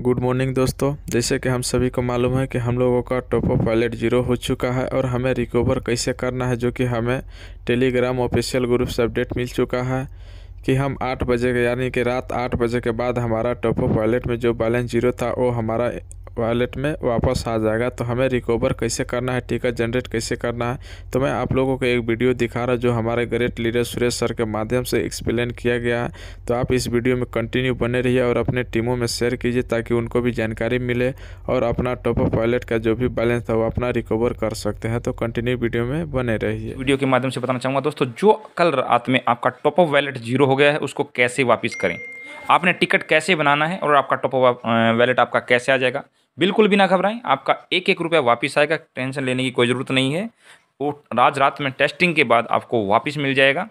good morning दोस्तों जैसे कि हम सभी को मालूम है कि हम लोगों का टोपो पायलट जीरो हो चुका है और हमें रिकवर कैसे करना है जो कि हमें टेलीग्राम ऑफिशियल ग्रुप से अपडेट मिल चुका है कि हम आठ बजे के यानी कि रात आठ बजे के बाद हमारा टोपो पायलट में जो बैलेंस जीरो था वो हमारा वॉलेट में वापस आ जाएगा तो हमें रिकवर कैसे करना है टिकट जनरेट कैसे करना है तो मैं आप लोगों को एक वीडियो दिखा रहा जो हमारे ग्रेट लीडर सुरेश सर के माध्यम से एक्सप्लेन किया गया है तो आप इस वीडियो में कंटिन्यू बने रहिए और अपने टीमों में शेयर कीजिए ताकि उनको भी जानकारी मिले और अपना टॉपअप वॉलेट का जो भी बैलेंस था वो अपना रिकवर कर सकते हैं तो कंटिन्यू वीडियो में बने रहिए वीडियो के माध्यम से बताना चाहूँगा दोस्तों जो कल रात में आपका टॉपअप वैलेट जीरो हो गया है उसको कैसे वापस करें आपने टिकट कैसे बनाना है और आपका टॉपअप वैलेट आपका कैसे आ जाएगा बिल्कुल भी ना घबराएं आपका एक एक रुपया वापस आएगा टेंशन लेने की कोई ज़रूरत नहीं है वो राज रात में टेस्टिंग के बाद आपको वापस मिल जाएगा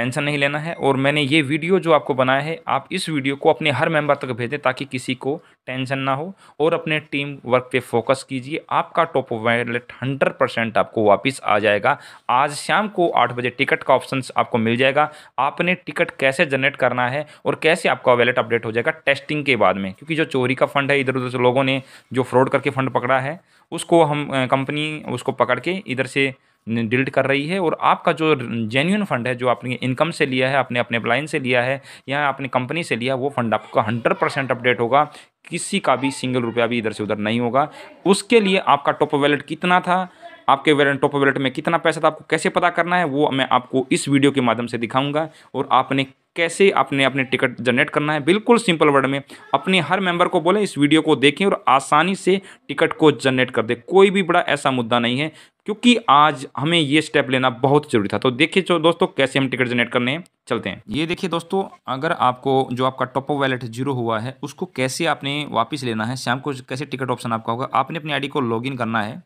टेंशन नहीं लेना है और मैंने ये वीडियो जो आपको बनाया है आप इस वीडियो को अपने हर मेंबर तक भेजें ताकि किसी को टेंशन ना हो और अपने टीम वर्क पे फोकस कीजिए आपका टॉप वैलेट हंड्रेड परसेंट आपको वापस आ जाएगा आज शाम को आठ बजे टिकट का ऑप्शन आपको मिल जाएगा आपने टिकट कैसे जनरेट करना है और कैसे आपका वैलेट अपडेट हो जाएगा टेस्टिंग के बाद में क्योंकि जो चोरी का फंड है इधर उधर से लोगों ने जो फ्रॉड करके फंड पकड़ा है उसको हम कंपनी उसको पकड़ के इधर से डिलीट कर रही है और आपका जो जेन्यून फंड है जो आपने इनकम से लिया है आपने अपने अप्लाइन से लिया है या अपने कंपनी से लिया वो फंड आपका हंड्रेड परसेंट अपडेट होगा किसी का भी सिंगल रुपया भी इधर से उधर नहीं होगा उसके लिए आपका टॉप वैलेट कितना था आपके वैलेट टॉप वैलेट में कितना पैसा था आपको कैसे पता करना है वो मैं आपको इस वीडियो के माध्यम से दिखाऊंगा और आपने कैसे आपने अपने टिकट जनरेट करना है बिल्कुल सिंपल वर्ड में अपने हर मेंबर को बोलें इस वीडियो को देखें और आसानी से टिकट को जनरेट कर दे कोई भी बड़ा ऐसा मुद्दा नहीं है क्योंकि आज हमें ये स्टेप लेना बहुत जरूरी था तो देखिए जो दोस्तों कैसे हम टिकट जनरेट करने हैं चलते हैं ये देखिए दोस्तों अगर आपको जो आपका टॉप ऑफ वैलेट जीरो हुआ है उसको कैसे आपने वापस लेना है शाम को कैसे टिकट ऑप्शन आपका होगा आपने अपनी आईडी को लॉगिन करना है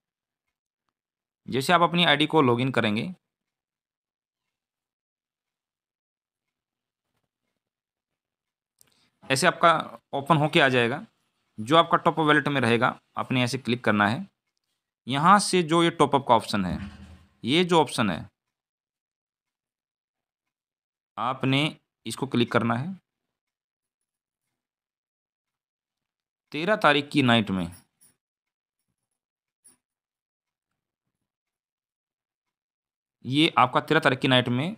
जैसे आप अपनी आईडी को लॉगिन करेंगे ऐसे आपका ओपन होके आ जाएगा जो आपका टॉप वैलेट में रहेगा आपने ऐसे क्लिक करना है यहाँ से जो ये टॉपअप का ऑप्शन है ये जो ऑप्शन है आपने इसको क्लिक करना है तेरह तारीख की नाइट में ये आपका तेरह तारीख की नाइट में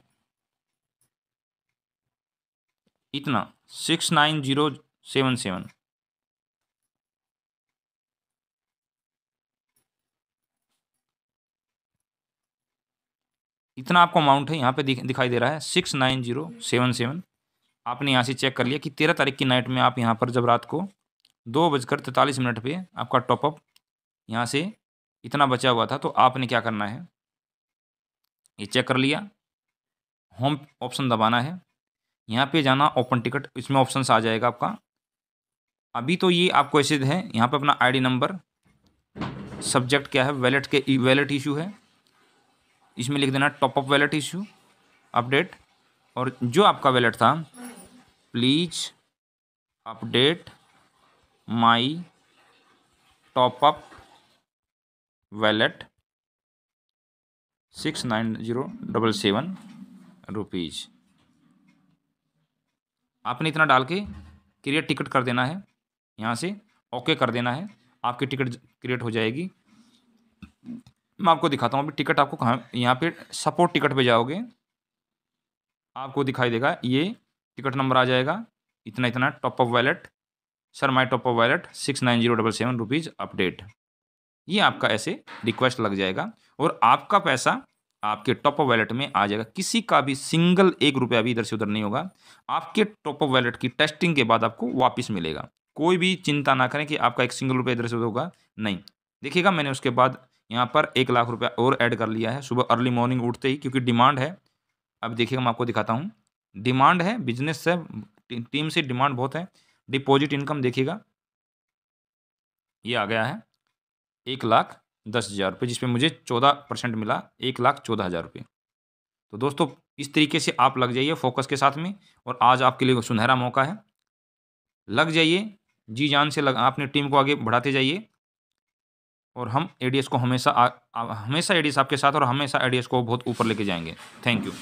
इतना six nine zero seven seven इतना आपको अमाउंट है यहाँ पे दिखाई दे रहा है six nine zero seven seven आपने यहाँ से चेक कर लिया कि तेरह तारीख की नाइट में आप यहाँ पर जब रात को दो बजकर तैंतालीस मिनट पे आपका टॉपअप यहाँ से इतना बचा हुआ था तो आपने क्या करना है ये चेक कर लिया होम ऑप्शन दबाना है यहाँ पे जाना ओपन टिकट इसमें ऑप्शन आ जाएगा आपका अभी तो ये आपको ऐसे है यहाँ पे अपना आईडी नंबर सब्जेक्ट क्या है वैलेट के वैलेट इशू है इसमें लिख देना top up wallet issue update और जो आपका वैलेट था please update my top up wallet six nine zero double seven rupees आपने इतना डाल के क्रिएट टिकट कर देना है यहाँ से ओके कर देना है आपकी टिकट क्रिएट हो जाएगी मैं आपको दिखाता हूँ अभी टिकट आपको कहाँ यहाँ पे सपोर्ट टिकट पे जाओगे आपको दिखाई देगा ये टिकट नंबर आ जाएगा इतना इतना top of wallet sir my top of wallet six nine zero double seven rupees update ये आपका ऐसे रिक्वेस्ट लग जाएगा और आपका पैसा आपके टॉप ऑफ वैलेट में आ जाएगा किसी का भी सिंगल एक रुपया भी इधर से उधर नहीं होगा आपके टॉप ऑफ वैलेट की टेस्टिंग के बाद आपको वापस मिलेगा कोई भी चिंता ना करें कि आपका एक सिंगल रुपया इधर से उधर होगा नहीं देखिएगा मैंने उसके बाद यहाँ पर एक लाख रुपया और ऐड कर लिया है सुबह अर्ली मॉर्निंग उठते ही क्योंकि डिमांड है अब देखिएगा मैं आपको दिखाता हूँ डिमांड है बिजनेस से टीम से डिमांड बहुत है डिपॉजिट इनकम देखिएगा ये आ गया है एक लाख दस हज़ार रुपये जिसमें मुझे चौदह परसेंट मिला एक लाख चौदह हज़ार रुपये तो दोस्तों इस तरीके से आप लग जाइए फोकस के साथ में और आज आपके लिए सुनहरा मौका है लग जाइए जी जान से लग अपनी टीम को आगे बढ़ाते जाइए और हम एडीएस को हमेशा आ, हमेशा एडीएस आपके साथ और हमेशा एडीएस को बहुत ऊपर लेके जाएंगे थैंक यू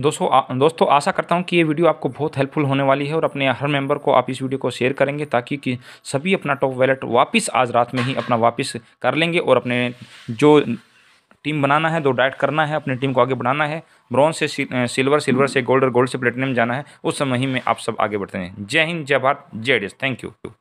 दोस्तों आ, दोस्तों आशा करता हूँ कि ये वीडियो आपको बहुत हेल्पफुल होने वाली है और अपने हर मेंबर को आप इस वीडियो को शेयर करेंगे ताकि कि सभी अपना टॉप वैलेट वापस आज रात में ही अपना वापस कर लेंगे और अपने जो टीम बनाना है दो डाइट करना है अपनी टीम को आगे बढ़ाना है ब्रॉन्ज से सिल्वर सिल्वर से गोल्ड और गोल्ड से प्लेटिनियम जाना है उस समय ही में आप सब आगे बढ़ते हैं जय हिंद जय भारत जय डेस थैंक यू